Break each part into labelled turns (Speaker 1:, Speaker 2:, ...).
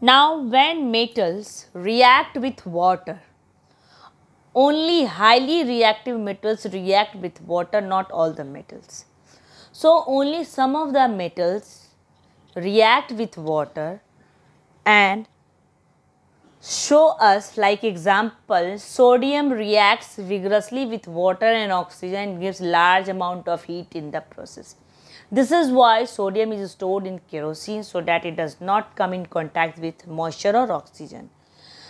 Speaker 1: Now when metals react with water, only highly reactive metals react with water, not all the metals. So only some of the metals react with water and show us like example sodium reacts vigorously with water and oxygen gives large amount of heat in the process. This is why sodium is stored in kerosene so that it does not come in contact with moisture or oxygen.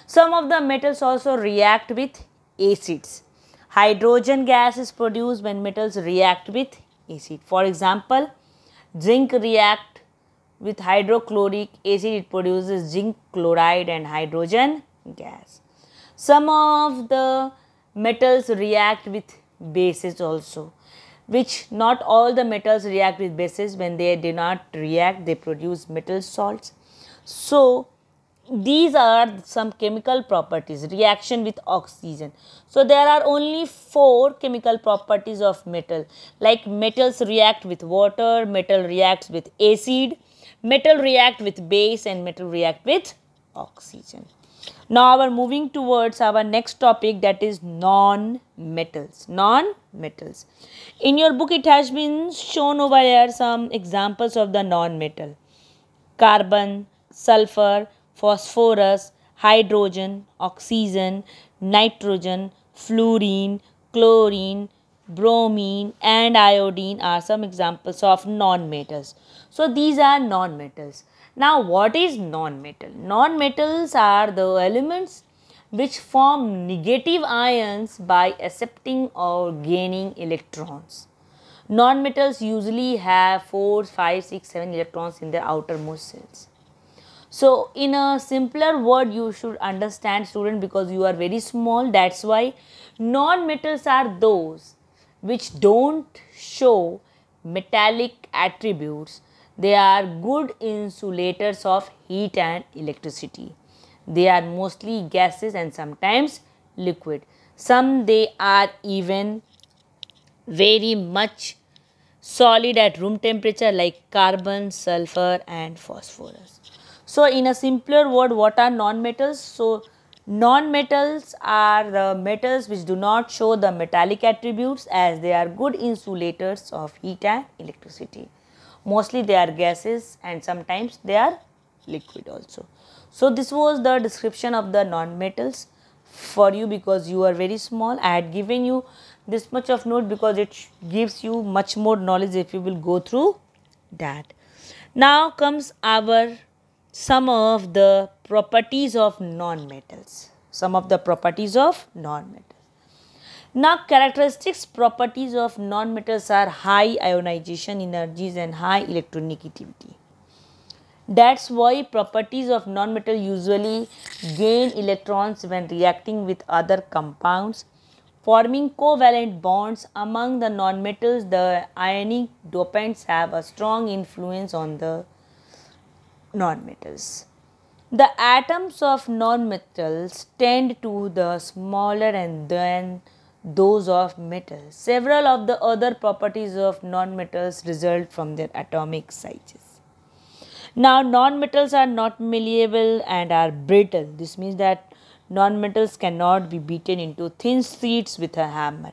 Speaker 1: Some of the metals also react with acids. Hydrogen gas is produced when metals react with acid. For example, zinc react with hydrochloric acid, it produces zinc chloride and hydrogen gas. Some of the metals react with bases also which not all the metals react with bases. When they do not react, they produce metal salts. So, these are some chemical properties, reaction with oxygen. So, there are only four chemical properties of metal, like metals react with water, metal reacts with acid, metal react with base and metal react with oxygen. Now we are moving towards our next topic that is non-metals. Non-metals. In your book it has been shown over here some examples of the non-metal. Carbon, sulfur, phosphorus, hydrogen, oxygen, nitrogen, fluorine, chlorine, bromine and iodine are some examples of non-metals. So these are non-metals. Now what is non-metal? Non-metals are the elements which form negative ions by accepting or gaining electrons. Non-metals usually have 4, 5, 6, 7 electrons in their outermost cells. So in a simpler word you should understand student because you are very small that's why non-metals are those which don't show metallic attributes they are good insulators of heat and electricity. They are mostly gases and sometimes liquid. Some they are even very much solid at room temperature like carbon, sulfur and phosphorus. So in a simpler word what are non-metals? So Non-metals are the metals which do not show the metallic attributes as they are good insulators of heat and electricity mostly they are gases and sometimes they are liquid also. So this was the description of the non-metals for you because you are very small. I had given you this much of note because it gives you much more knowledge if you will go through that. Now comes our some of the properties of non-metals. Some of the properties of non-metals. Now characteristics properties of nonmetals are high ionization energies and high electronegativity. That's why properties of nonmetal usually gain electrons when reacting with other compounds. Forming covalent bonds among the nonmetals, the ionic dopants have a strong influence on the nonmetals. The atoms of nonmetals tend to the smaller and then those of metals. Several of the other properties of non-metals result from their atomic sizes. Now, non-metals are not malleable and are brittle. This means that non-metals cannot be beaten into thin sheets with a hammer.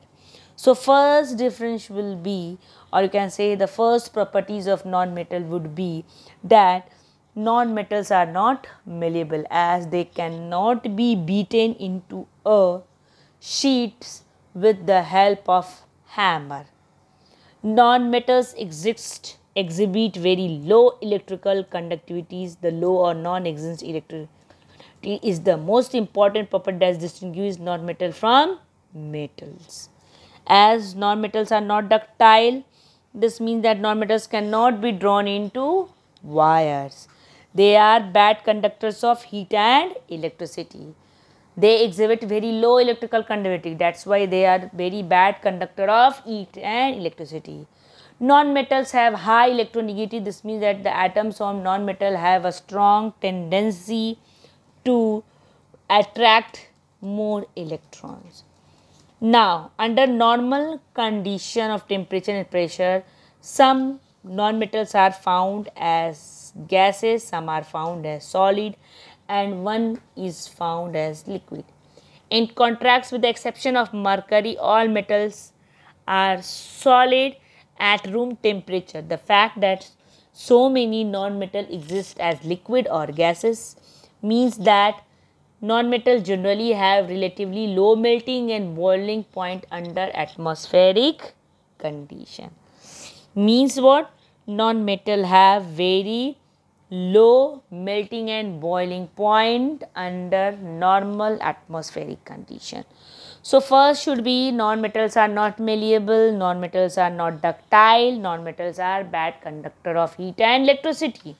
Speaker 1: So, first difference will be or you can say the first properties of non-metal would be that non-metals are not malleable as they cannot be beaten into a sheets with the help of hammer. Non-metals exist exhibit very low electrical conductivities. The low or non-existent electricity is the most important property that distinguishes non-metal from metals. As non-metals are not ductile, this means that non-metals cannot be drawn into wires. They are bad conductors of heat and electricity. They exhibit very low electrical conductivity. That's why they are very bad conductor of heat and electricity. Non-metals have high electronegativity. This means that the atoms of non-metal have a strong tendency to attract more electrons. Now, under normal condition of temperature and pressure, some non-metals are found as gases, some are found as solid and one is found as liquid. In contrast, with the exception of mercury, all metals are solid at room temperature. The fact that so many non-metal exist as liquid or gases means that non-metal generally have relatively low melting and boiling point under atmospheric condition. Means what? Non-metal have very low melting and boiling point under normal atmospheric condition. So first should be non-metals are not malleable, non-metals are not ductile, non-metals are bad conductor of heat and electricity.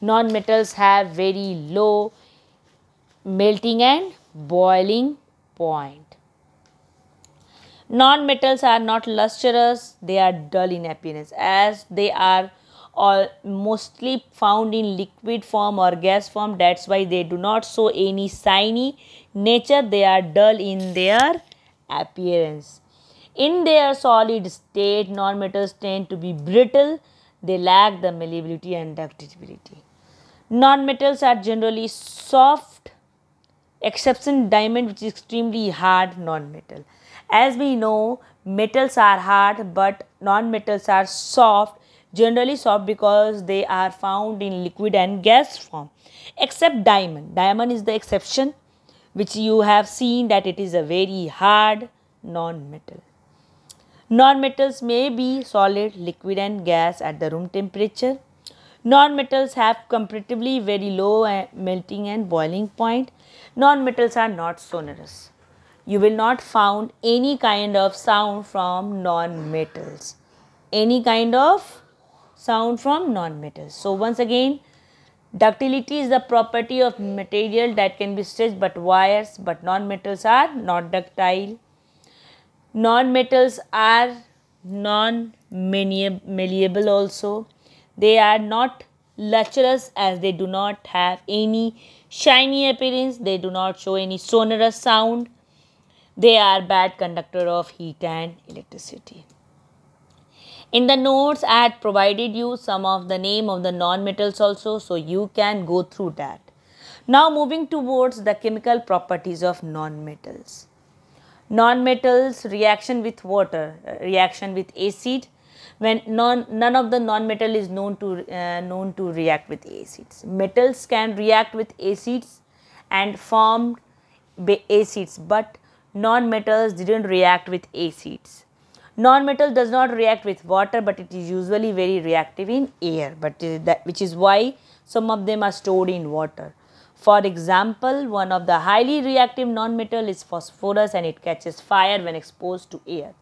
Speaker 1: Non-metals have very low melting and boiling point. Non-metals are not lustrous, they are dull in appearance as they are all mostly found in liquid form or gas form that's why they do not show any shiny nature they are dull in their appearance in their solid state nonmetals tend to be brittle they lack the malleability and ductility nonmetals are generally soft exception diamond which is extremely hard nonmetal as we know metals are hard but nonmetals are soft generally soft because they are found in liquid and gas form except diamond diamond is the exception which you have seen that it is a very hard non-metal non-metals may be solid liquid and gas at the room temperature non-metals have comparatively very low uh, melting and boiling point non-metals are not sonorous you will not found any kind of sound from non-metals any kind of sound from non-metals. So once again ductility is the property of material that can be stretched but wires but non-metals are not ductile. Non-metals are non-malleable also. They are not lustrous as they do not have any shiny appearance. They do not show any sonorous sound. They are bad conductor of heat and electricity in the notes i had provided you some of the name of the non-metals also so you can go through that now moving towards the chemical properties of non-metals non-metals reaction with water uh, reaction with acid when non, none of the non-metal is known to uh, known to react with acids metals can react with acids and form acids but non-metals didn't react with acids Non-metal does not react with water but it is usually very reactive in air but uh, that, which is why some of them are stored in water. For example, one of the highly reactive non-metal is phosphorus and it catches fire when exposed to air.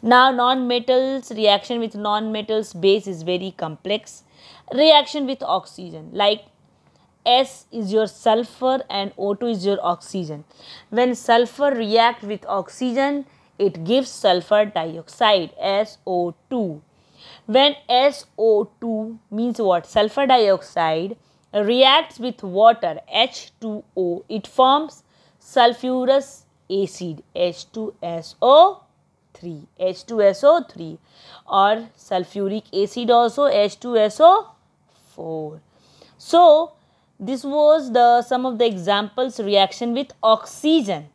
Speaker 1: Now, non-metals reaction with non-metals base is very complex. Reaction with oxygen like S is your sulfur and O2 is your oxygen. When sulfur react with oxygen, it gives sulfur dioxide SO2. When SO2 means what? Sulfur dioxide reacts with water H2O. It forms sulfurous acid H2SO3. H2SO3 or sulfuric acid also H2SO4. So, this was the some of the examples reaction with oxygen.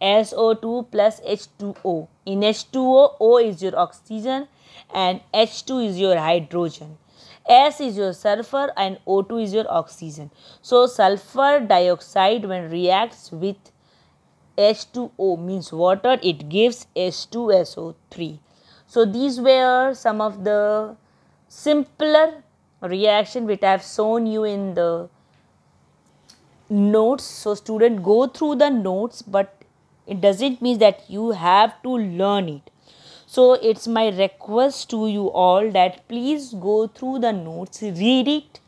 Speaker 1: SO2 plus H2O. In H2O, O is your oxygen and H2 is your hydrogen. S is your sulfur and O2 is your oxygen. So sulfur dioxide when reacts with H2O means water it gives H2SO3. So these were some of the simpler reaction which I have shown you in the notes. So student go through the notes but it doesn't mean that you have to learn it so it's my request to you all that please go through the notes read it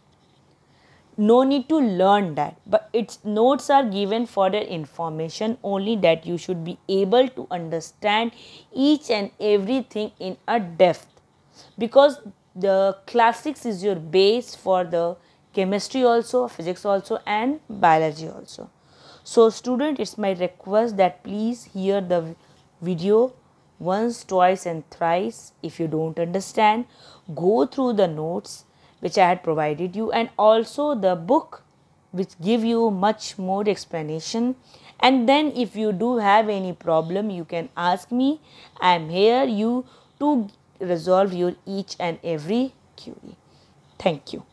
Speaker 1: no need to learn that but its notes are given for the information only that you should be able to understand each and everything in a depth because the classics is your base for the chemistry also physics also and biology also so student it's my request that please hear the video once, twice and thrice. If you don't understand, go through the notes which I had provided you and also the book which give you much more explanation and then if you do have any problem you can ask me I am here you to resolve your each and every query. Thank you.